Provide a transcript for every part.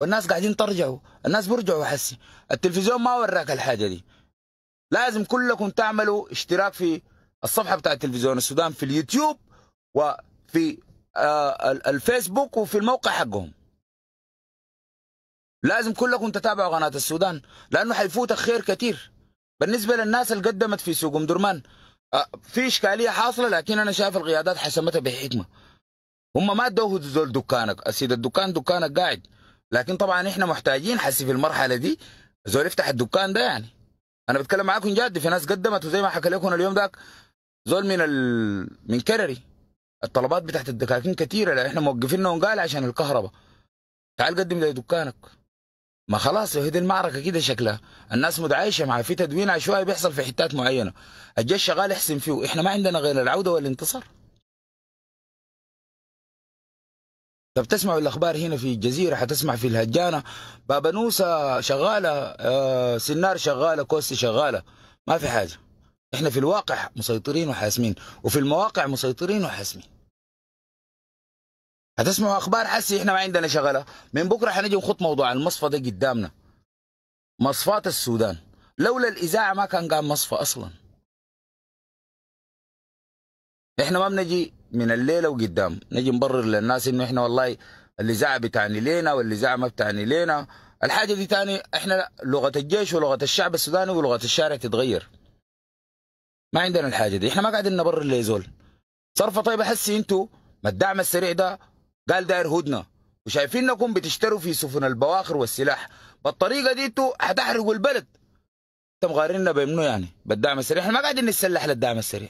والناس قاعدين ترجعوا الناس بيرجعوا حسي التلفزيون ما وراك الحاجه دي لازم كلكم تعملوا اشتراك في الصفحه بتاع تلفزيون السودان في اليوتيوب وفي آه، الفيسبوك وفي الموقع حقهم لازم كلكم تتابعوا قناه السودان لانه حيفوتك خير كثير بالنسبه للناس اللي قدمت في سوق ام درمان آه، في اشكاليه حاصله لكن انا شايف القيادات حسمتها بحكمه هم ما ادوه زول دكانك السيد الدكان دكانك قاعد لكن طبعا احنا محتاجين حسي في المرحله دي زول يفتح الدكان ده يعني انا بتكلم معاكم جد في ناس قدمت وزي ما حكى لكم اليوم ذاك زول من ال... من كرري الطلبات بتاعت الدكاكين كثيره لا احنا موقفينهم قال عشان الكهرباء تعال قدم لي دكانك ما خلاص هذه المعركة كده شكلها الناس متعايشة مع في تدوين عشوائي بيحصل في حتات معينة الجيش شغال يحسن فيه احنا ما عندنا غير العودة والانتصار طب تسمع الاخبار هنا في الجزيره حتسمع في الهجانه بابا نوسه شغاله آه، سنار شغاله كوستي شغاله ما في حاجه احنا في الواقع مسيطرين وحاسمين وفي المواقع مسيطرين وحاسمين هتسمعوا اخبار حسي احنا ما عندنا شغله من بكره حنجي نخط موضوع المصفى ده قدامنا مصفات السودان لولا الاذاعه ما كان قام مصفى اصلا احنا ما بنجي من الليله وقدام نجي نبرر للناس انه احنا والله الاذاعه بتعني لينا والاذاعه ما بتعني لينا الحاجه دي ثاني احنا لغه الجيش ولغه الشعب السوداني ولغه الشارع تتغير ما عندنا الحاجه دي احنا ما قاعدين نبرر لزول صرفة طيب احس انتوا ما الدعم السريع ده قال داير هدنه وشايفينكم بتشتروا في سفن البواخر والسلاح بالطريقه دي انتوا هتحرقوا البلد انتوا غارينا بمنو يعني بالدعم السريع احنا ما قاعدين نتسلح للدعم السريع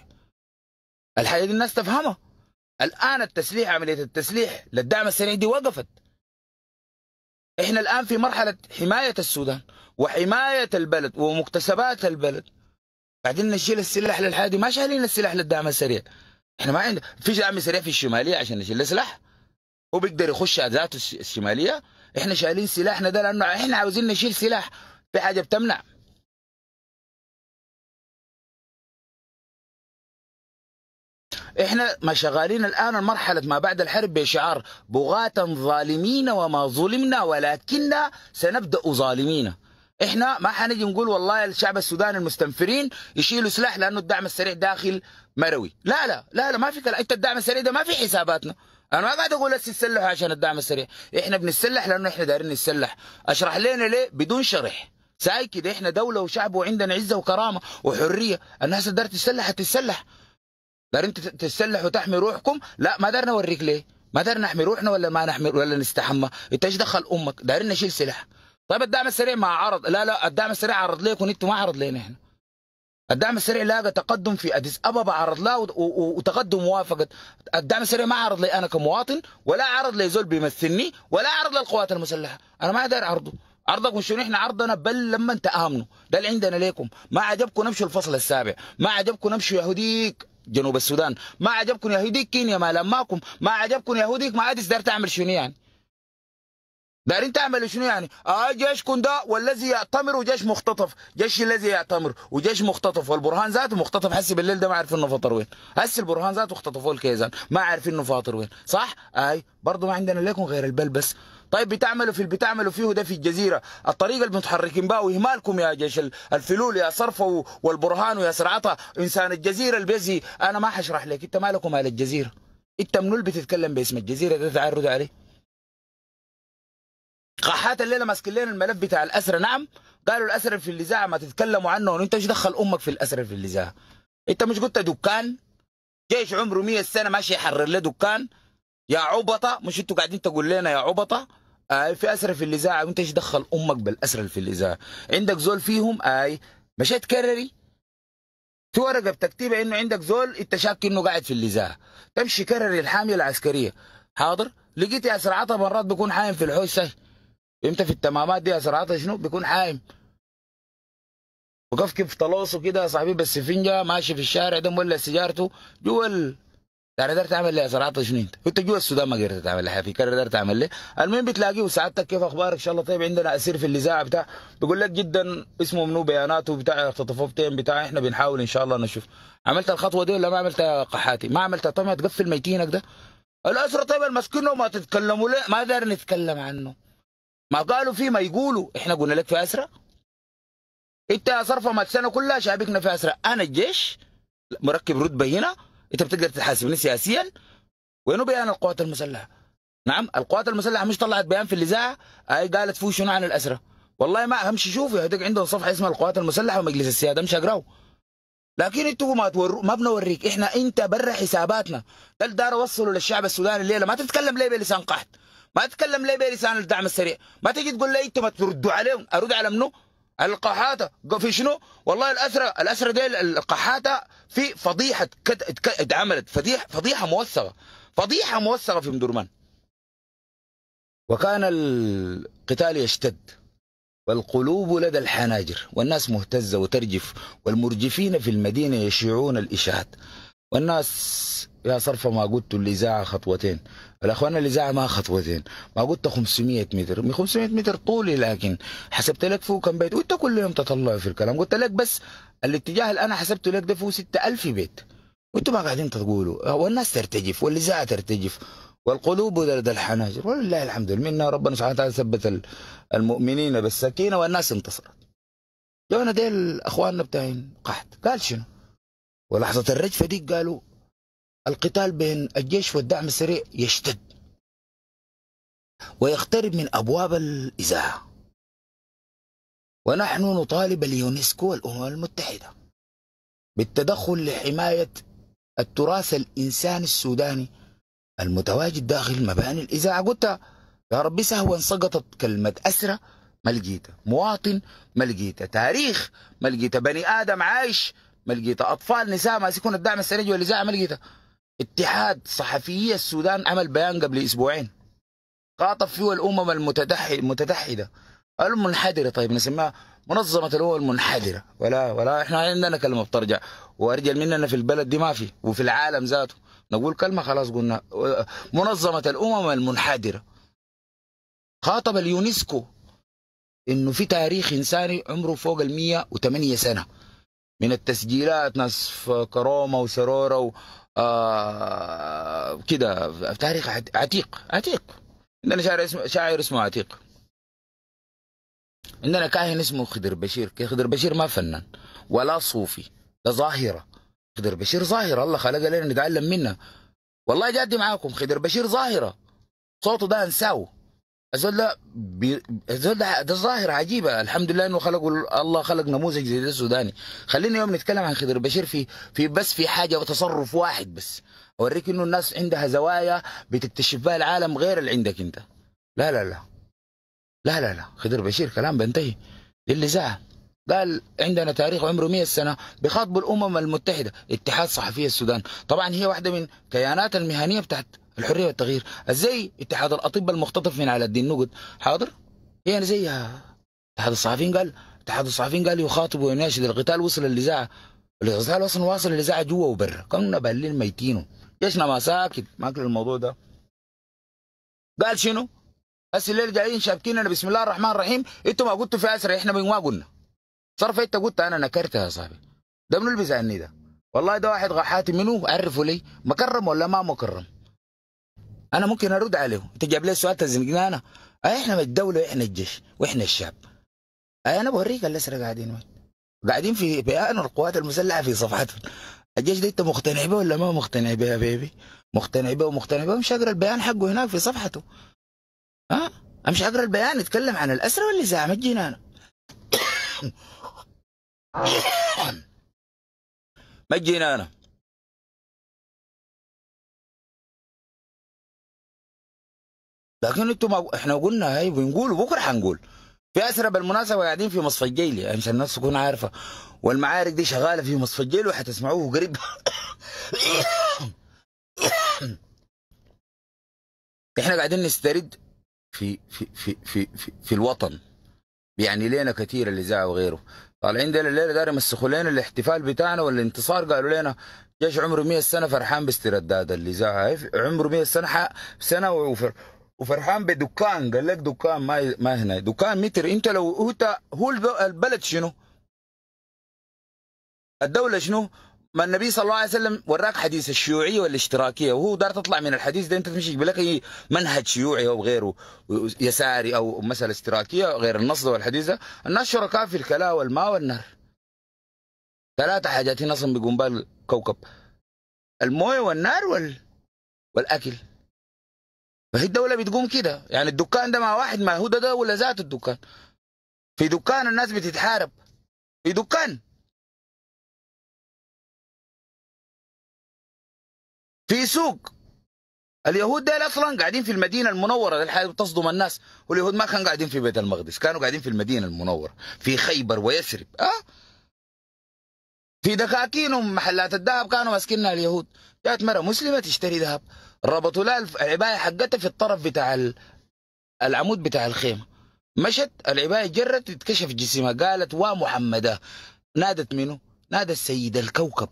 الحاجه دي الناس تفهمها الان التسليح عمليه التسليح للدعم السريع دي وقفت احنا الان في مرحله حمايه السودان وحمايه البلد ومكتسبات البلد بعدين نشيل السلاح للحاجه دي ما شايلين السلاح للدعم السريع احنا ما عندنا في دعم سريع في الشماليه عشان نشيل سلاح هو بيقدر يخش ذاته الشماليه احنا شايلين سلاحنا ده لانه احنا عاوزين نشيل سلاح في حاجه بتمنع احنا ما شغالين الان مرحله ما بعد الحرب بشعار بغاة ظالمين وما ظلمنا ولكننا سنبدا ظالمين احنا ما حنجي نقول والله الشعب السوداني المستنفرين يشيلوا سلاح لانه الدعم السريع داخل مروي لا لا لا لا ما في كلام انت الدعم السريع ده ما في حساباتنا انا ما قاعد اقول بس تسلحوا عشان الدعم السريع احنا بنتسلح لانه احنا دارين نتسلح اشرح لنا ليه بدون شرح ساي كده احنا دوله وشعب وعندنا عزه وكرامه وحريه الناس اللي دارت تتسلح انت تتسلح وتحمي روحكم لا ما دارنا اوريك ليه ما دارنا نحمي روحنا ولا ما نحمي ولا نستحمى انت ايش دخل امك دارين نشيل سلاح طيب الدعم السريع ما عرض لا لا الدعم السريع عرض ليكم انتوا ما عرض لينا احنا الدعم السريع لاقى تقدم في اديس ابابا عرض له وتقدم موافقه الدعم السريع ما عرض لي انا كمواطن ولا عرض لزول بيمثلني ولا عرض للقوات المسلحه انا ما داير عرضه عرضكم شنو احنا عرضنا بل لما تآمنوا ده اللي عندنا ليكم ما عجبكم نمشوا الفصل السابع ما عجبكم نمشوا يهوديك جنوب السودان ما عجبكم يهوديك كينيا ما لماكم ما عجبكم يهوديك ما عاد دار تعمل شنو يعني دارين تعملوا شنو يعني؟ اه جيشكم ده والذي يعتمر وجيش مختطف، جيش الذي يعتمر وجيش مختطف والبرهان ذاته مختطف حسي بالليل ده ما عارفين انه فاطر وين، هسه البرهان ذاته اختطفوه الكيزان، ما عارفين انه فاطر وين، صح؟ اي برضه ما عندنا لكم غير البلبس بس، طيب بتعملوا في اللي بتعملوا فيه ده في الجزيره الطريقه اللي متحركين بها واهمالكم يا جيش الفلول يا صرفه والبرهان ويا سرعتها انسان الجزيره البيزي انا ما حشرح لك انت مالكم على الجزيره انت منو بتتكلم باسم الجزيره ده تعرض عليه قحات الليله ماسكين لنا الملف بتاع الاسرى نعم قالوا الاسرى في الاذاعه ما تتكلموا عنه وانت ايش دخل امك في الاسرى في الاذاعه انت مش قلت دكان جيش عمره 100 سنه ماشي يحرر له دكان يا عبطه مش انتوا قاعدين تقول لنا يا عبطه اي آه، في اسره في الاذاعه وانت ايش دخل امك بالاسره في الاذاعه عندك زول فيهم اي مشيت كرري في ورقه بتكتبها انه عندك زول انت شاك انه قاعد في الاذاعه تمشي كرري الحاميه العسكريه حاضر لقيت يا سرعاتها مرات بيكون حايم في الحوسه امتى في التمامات دي يا سرعاتها شنو بيكون حايم وقف كيف طلوسه كده يا صاحبي بالسفنجه ماشي في الشارع ده مولع سيجارته جوا يعني قدرت تعمل لي صناعه شنو انت؟ انت جوا السودان ما قدرت تعمل لي في كرر قدرت تعمل لي المهم بتلاقيه وسعادتك كيف اخبارك ان شاء الله طيب عندنا اسير في الاذاعه بتاع بيقول لك جدا اسمه منو بياناته بتاع تطفوفتين بتاع احنا بنحاول ان شاء الله نشوف عملت الخطوه دي ولا ما عملتها قحاتي؟ ما عملتها ما تقفل ميتينك ده الاسره طيب المسكينه ما تتكلموا ليه؟ ما دار نتكلم عنه ما قالوا فيه ما يقولوا احنا قلنا لك في اسره انت يا صرفه ما السنه كلها شابكنا في اسره انا الجيش مركب رتبه هنا انت بتقدر تحاسبني سياسيا وينو بيان القوات المسلحه نعم القوات المسلحه مش طلعت بيان في الاذاعه اي قالت فيه شنو عن الاسره والله ما همشي شوف هذيك عندهم صفحه اسمها القوات المسلحه ومجلس السياده مش اقراه لكن انتوا ما توروا ما بنوريك احنا انت برا حساباتنا ده دار وصلوا للشعب السوداني الليله ما تتكلم ليه بلسان قحط ما تتكلم ليه بلسان الدعم السريع ما تجي تقول لي انتوا ما تردوا عليهم ارد على منو القحاته في شنو؟ والله الاسرى الاسرى دي القحاته في فضيحه اتعملت فضيحه فضيحه موثقه فضيحه موثقه في مدرمان وكان القتال يشتد والقلوب لدى الحناجر والناس مهتزه وترجف والمرجفين في المدينه يشيعون الاشاعات والناس لا صرف ما قلت الإذاعة خطوتين الأخوان الإذاعة ما خطوتين ما قلت 500 متر 500 متر طولي لكن حسبت لك فوق كم بيت وأنت كل يوم تطلع في الكلام قلت لك بس الاتجاه اللي أنا حسبته لك ده فوق 6000 بيت وانت ما قاعدين تقولوا والناس ترتجف والإذاعة ترتجف والقلوب لدى الحناجر ولله الحمد المنة ربنا سبحانه وتعالى ثبت المؤمنين بالسكينة والناس انتصرت جونا ديل أخواننا بتاعين قحط قال شنو ولحظة الرجفة دي قالوا القتال بين الجيش والدعم السريع يشتد ويقترب من أبواب الإزاحة ونحن نطالب اليونسكو والأمم المتحدة بالتدخل لحماية التراث الإنساني السوداني المتواجد داخل مباني الإذاعة قلت يا ربي سهوا سقطت كلمة أسرة ما لقيتها مواطن ما لقيتها تاريخ ما لقيتها بني آدم عايش ما لقيتها أطفال نساء ماسكون الدعم السريع والإذاعة ما لقيتها اتحاد صحفيي السودان عمل بيان قبل اسبوعين خاطب فيه الامم المتدحدة المنحدره طيب نسميها منظمه الامم المنحدره ولا ولا احنا عندنا كلمه بترجع وارجل مننا في البلد دي ما في وفي العالم ذاته نقول كلمه خلاص قلنا منظمه الامم المنحدره خاطب اليونسكو انه في تاريخ انساني عمره فوق ال 108 سنه من التسجيلات ناس في كرومه وسروره كده آه، كده تاريخ عتيق عتيق عندنا شاعر اسمه شاعر اسمه عتيق عندنا كاهن اسمه خضر بشير خضر بشير ما فنان ولا صوفي ده ظاهره خضر بشير ظاهره الله خلق لنا نتعلم منها والله جادي معاكم خضر بشير ظاهره صوته ده انساوه هذول هذول ده ظاهرة عجيبة الحمد لله انه خلقوا الله خلق نموذج زي ده السوداني خلينا يوم نتكلم عن خضر بشير في في بس في حاجة وتصرف واحد بس اوريك انه الناس عندها زوايا بتكتشف بها العالم غير اللي عندك انت لا لا لا لا لا لا خضر بشير كلام بينتهي اللي زعل قال عندنا تاريخ عمره 100 سنه بخاطب الامم المتحده اتحاد صحفي السودان طبعا هي واحده من كيانات المهنيه بتاعت الحريه والتغيير ازاي اتحاد الاطباء المختطف من على الدين نقد حاضر إيه يعني زي اتحاد الصحفيين قال اتحاد الصحفيين قال يخاطب ويناشد القتال وصل الاذاعه الغزال اصلا واصل الاذاعه جوا وبرا كنا بالين ميتينه جيشنا ما ساكت ماكل الموضوع ده قال شنو؟ بس الليل جايين شابكين انا بسم الله الرحمن الرحيم انتوا ما قلتوا في اسرع احنا ما قلنا صرف انت قلت انا نكرتها يا صاحبي ده منو البزاني ده؟ والله ده واحد غحاتي منو عرفوا لي مكرم ولا ما مكرم؟ انا ممكن ارد عليه انت جايب لي سؤال تزنقني انا احنا الدوله احنا الجيش واحنا الشعب انا بوريك الاسرى قاعدين وين قاعدين في بيان القوات المسلحه في صفحتهم الجيش ده انت مقتنع به ولا ما مقتنع به يا بيبي مقتنع به ومقتنع به مش اقرا البيان حقه هناك في صفحته ها امشي اقرا البيان يتكلم عن الاسرى ولا ما تجينا انا ما تجينا انا لكن انتم ما... احنا قلنا هاي بنقول وبكره حنقول في اسرى بالمناسبه قاعدين في مصفى الجيلي يعني عشان الناس تكون عارفه والمعارك دي شغاله في مصفى الجيلي وحتسمعوه قريب احنا قاعدين نسترد في في في في في, في الوطن يعني لينا كثير اللي زعوا وغيره طالعين ديل الليله داري يمسخوا لنا الاحتفال بتاعنا والانتصار قالوا لنا جيش عمره 100 سنه فرحان باسترداد اللي زعوا عمره 100 سنه سنه وفر وفرحان بدكان قال لك دكان ما ما هنا دكان متر انت لو هو هو البلد شنو؟ الدولة شنو؟ ما النبي صلى الله عليه وسلم وراك حديث الشيوعية والاشتراكية وهو دار تطلع من الحديث ده انت تمشي يقول لك إيه، منهج شيوعي او غيره يساري او مسألة اشتراكية غير النص والحديث ده الناس شركاء في الكلاء والماء والنهر ثلاثة حاجات هنا اصلا بقنبال كوكب المويه والنار وال... والاكل فهي الدولة بتقوم كده يعني الدكان ده مع واحد ما هو ده ده ولا ذاته الدكان في دكان الناس بتتحارب في دكان في سوق اليهود ديل اصلا قاعدين في المدينه المنوره للحاله بتصدم الناس واليهود ما كانوا قاعدين في بيت المقدس كانوا قاعدين في المدينه المنوره في خيبر ويثرب اه في دكاكينهم محلات الذهب كانوا ماسكينها اليهود جات مره مسلمه تشتري ذهب ربطوا لها العبايه حقتها في الطرف بتاع العمود بتاع الخيمه مشت العبايه جرت اتكشف جسمها قالت وا محمده نادت منه نادى السيد الكوكب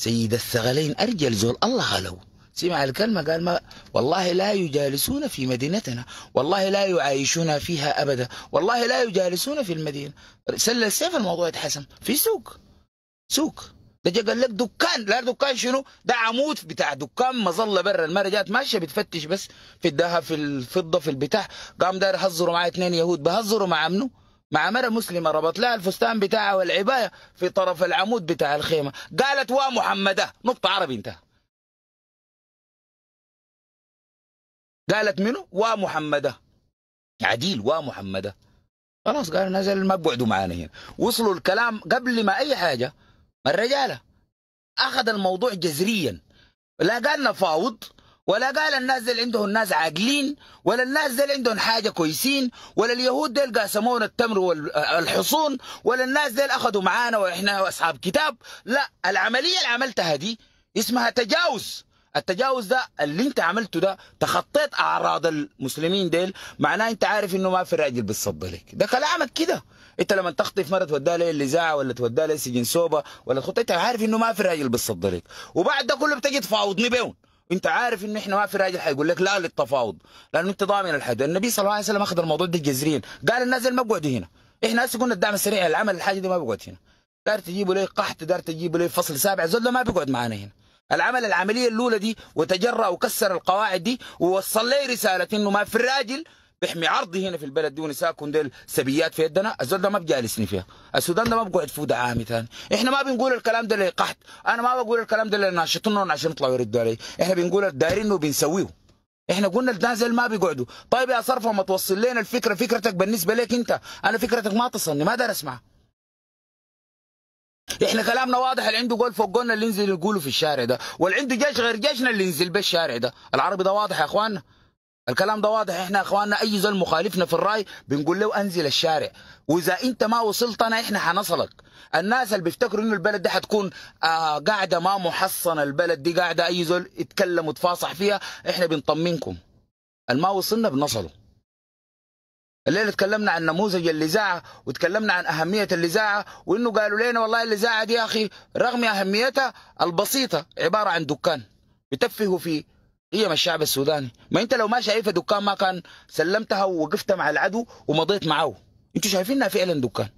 سيد الثغلين ارجل زول الله له سمع الكلمة قال ما والله لا يجالسون في مدينتنا والله لا يعايشون فيها أبدا والله لا يجالسون في المدينة سل السيف الموضوع اتحسم في سوق سوق ده جا قال لك دكان لا دكان شنو ده عمود بتاع دكان مظله برا المره جات ماشيه بتفتش بس في الذهب في الفضه في البتاع قام داير هزروا معايا اثنين يهود بهزروا مع منو مع مرة مسلمة ربط لها الفستان بتاعها والعباية في طرف العمود بتاع الخيمة قالت وا محمدة نقطة عربي انتهى قالت منو وا محمدة عديل وا محمدة خلاص قال نزل ما بعدوا معانا هنا وصلوا الكلام قبل ما أي حاجة الرجاله اخذ الموضوع جذريا لا قال نفاوض ولا قال الناس اللي عندهم ناس عاقلين ولا الناس اللي عندهم حاجه كويسين ولا اليهود ديل قاسمونا التمر والحصون ولا الناس ديل اخذوا معانا واحنا اصحاب كتاب لا العمليه اللي عملتها دي اسمها تجاوز التجاوز ده اللي انت عملته ده تخطيت اعراض المسلمين ديل معناه انت عارف انه ما في راجل بيتصدى لك ده كلامك كده انت لما تخطف مره توديها لي الاذاعه ولا توديها لي سجن سوبه ولا تخط انت عارف انه ما في راجل بيصدرك لك وبعد ده كله بتجي تفاوضني بيهم انت عارف ان احنا ما في راجل حيقول لك لا للتفاوض لانه انت ضامن الحد النبي صلى الله عليه وسلم اخذ الموضوع ده جذريا قال الناس ما بقعدوا هنا احنا هسه قلنا الدعم السريع العمل الحاجه دي ما بقعد هنا دار تجيبوا لي قحط دار تجيبوا لي فصل سابع زول ما بيقعد معانا هنا العمل العمليه الاولى دي وتجرأ وكسر القواعد دي ووصل لي رساله انه ما في الراجل بيحمي عرضي هنا في البلد دي ونساكن ديل سبيات في يدنا الزول ده ما بجالسني فيها السودان ده ما بقعد فود عام ثاني احنا ما بنقول الكلام ده لقحط انا ما بقول الكلام ده لناشطنا عشان يطلعوا يردوا علي احنا بنقول دايرين وبنسويه احنا قلنا الدازل ما بيقعدوا طيب يا صرف ما توصل لنا الفكره فكرتك بالنسبه لك انت انا فكرتك ما تصلني ما دار اسمعها احنا كلامنا واضح اللي عنده قول فوقنا اللي ينزل يقوله في الشارع ده واللي عنده جيش غير جيشنا اللي ينزل بالشارع ده العربي ده واضح يا اخواننا الكلام ده واضح احنا اخواننا اي زول مخالفنا في الراي بنقول له انزل الشارع واذا انت ما وصلت انا احنا حنصلك الناس اللي بيفتكروا انه البلد دي حتكون آه قاعده ما محصنه البلد دي قاعده اي زول يتكلم وتفاصح فيها احنا بنطمنكم الما وصلنا بنصله الليلة تكلمنا عن نموذج الإذاعة وتكلمنا عن أهمية الإذاعة وإنه قالوا لنا والله الإذاعة دي يا أخي رغم أهميتها البسيطة عبارة عن دكان بتفهوا فيه هي إيه مش الشعب السوداني ما انت لو ما شايفها دكان ما كان سلمتها ووقفت مع العدو ومضيت معه انتوا شايفينها فعلا دكان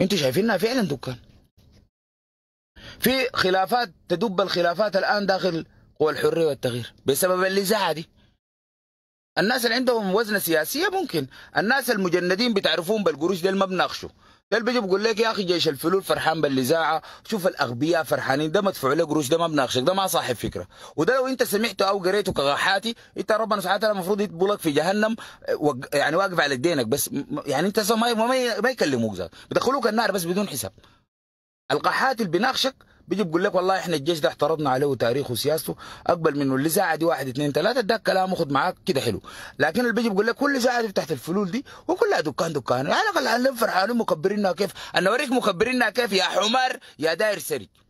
انتوا شايفينها فعلا دكان في خلافات تدب الخلافات الان داخل قوى الحريه والتغيير بسبب الاذاعه دي الناس اللي عندهم وزنه سياسيه ممكن الناس المجندين بتعرفون بالقروش ده ما بناقشوا ده بيجي بقول لك يا اخي جيش الفلول فرحان بالاذاعه شوف الاغبياء فرحانين ده مدفوع له قروش ده ما بناقشك ده ما صاحب فكره وده لو انت سمعته او قريته كغاحاتي انت ربنا سبحانه وتعالى المفروض يطبلك في جهنم يعني واقف على دينك بس يعني انت ما ما, يكلموك ذاك بدخلوك النار بس بدون حساب القحات اللي بناقشك بيجي بيقول لك والله احنا الجيش ده احترضنا عليه وتاريخه وسياسته اقبل منه اللي ساعه دي واحد اثنين ثلاثه اداك كلام خد معاك كده حلو لكن اللي بيجي بيقول لك كل ساعه دي تحت الفلول دي وكلها دكان دكان على يعني الاقل فرحانين يعني مكبرينها كيف انا اوريك مكبرينها كيف يا حمار يا داير سري